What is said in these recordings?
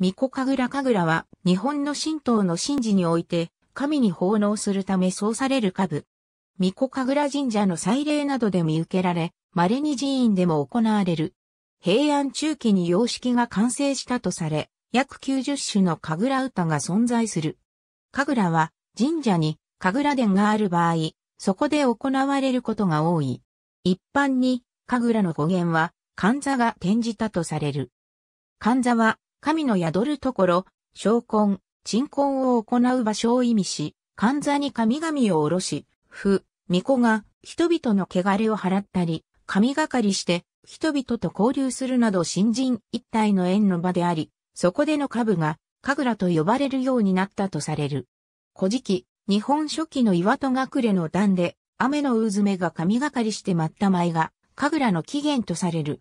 巫女神楽神楽は、日本の神道の神事において、神に奉納するためそうされる下部。巫女神楽神社の祭礼などで見受けられ、稀に寺院でも行われる。平安中期に様式が完成したとされ、約90種の神楽歌が存在する。神楽は、神社に神楽殿がある場合、そこで行われることが多い。一般に、神楽の語源は、神座が転じたとされる。神座は、神の宿るところ、昇魂、鎮魂を行う場所を意味し、神座に神々を下ろし、不、巫女が人々の汚れを払ったり、神がかりして人々と交流するなど新人一体の縁の場であり、そこでの下部が、神楽と呼ばれるようになったとされる。古事記、日本初期の岩戸隠れの段で、雨の渦目が神がかりして舞った舞が、神楽の起源とされる。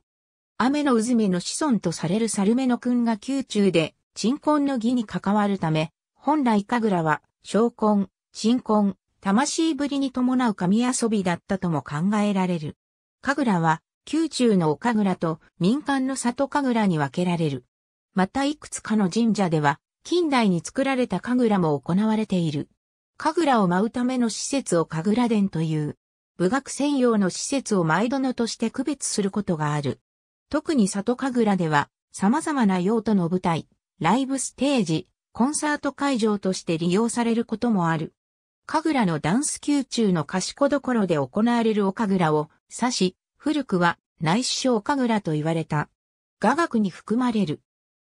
雨の渦目の子孫とされるサルメノ君が宮中で鎮魂の儀に関わるため、本来神楽は、昇魂、鎮魂、魂ぶりに伴う神遊びだったとも考えられる。神楽は、宮中のお神楽と民間の里神楽に分けられる。またいくつかの神社では、近代に作られた神楽も行われている。神楽を舞うための施設を神楽殿という、武学専用の施設を毎殿として区別することがある。特に里神楽では、様々な用途の舞台、ライブステージ、コンサート会場として利用されることもある。神楽のダンス宮中の賢所で行われるお神楽を指し、古くは内視小神楽と言われた。雅楽に含まれる。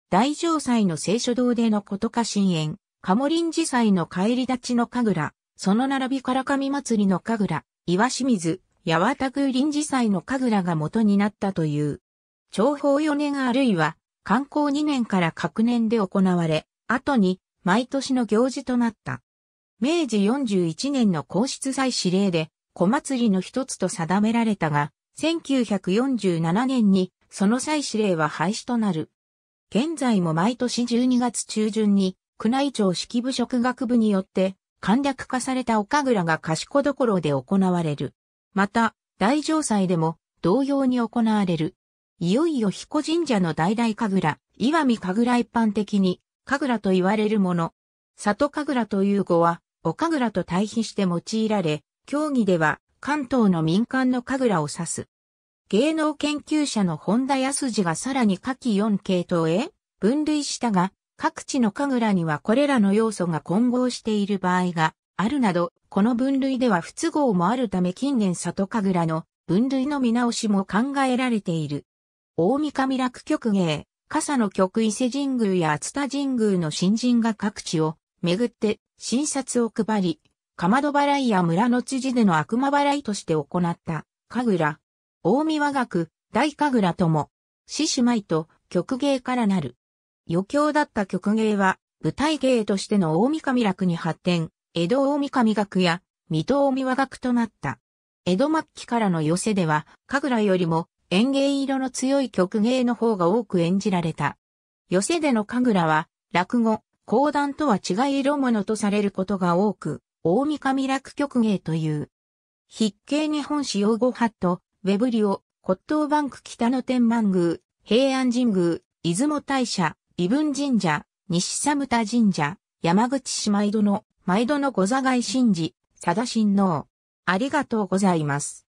大城祭の聖書堂でのことか深淵、カモリン寺祭の帰り立ちの神楽、その並びから神祭りの神楽、岩清水、八幡宮臨時祭の神楽が元になったという。長方4年あるいは、観光2年から各年で行われ、後に毎年の行事となった。明治41年の皇室祭司令で、小祭りの一つと定められたが、1947年にその祭司令は廃止となる。現在も毎年12月中旬に、宮内庁式部職学部によって、簡略化された岡倉が賢所で行われる。また、大城祭でも同様に行われる。いよいよ彦神社の代々神楽、岩見神楽一般的に、神楽と言われるもの。里神楽という語は、お神楽と対比して用いられ、競技では関東の民間の神楽を指す。芸能研究者の本田康二がさらに下記4系統へ分類したが、各地の神楽にはこれらの要素が混合している場合があるなど、この分類では不都合もあるため近年里神楽の分類の見直しも考えられている。大三上楽曲芸、笠の曲伊勢神宮や熱田神宮の新人が各地を巡って診察を配り、かまど払いや村の辻での悪魔払いとして行った、神楽。大三和楽、大神楽とも、獅子舞と曲芸からなる。余興だった曲芸は、舞台芸としての大三上楽に発展、江戸大三上楽や、水戸大三和楽となった。江戸末期からの寄席では、神楽よりも、園芸色の強い曲芸の方が多く演じられた。寄席での神楽は、落語、講談とは違い色物とされることが多く、大御神楽曲芸という。筆形日本史用語ハット、ウェブリオ、骨董バンク北野天満宮、平安神宮、出雲大社、異文神社、西寒田神社、山口島井戸の、毎度の御座外神事、佐田神王。ありがとうございます。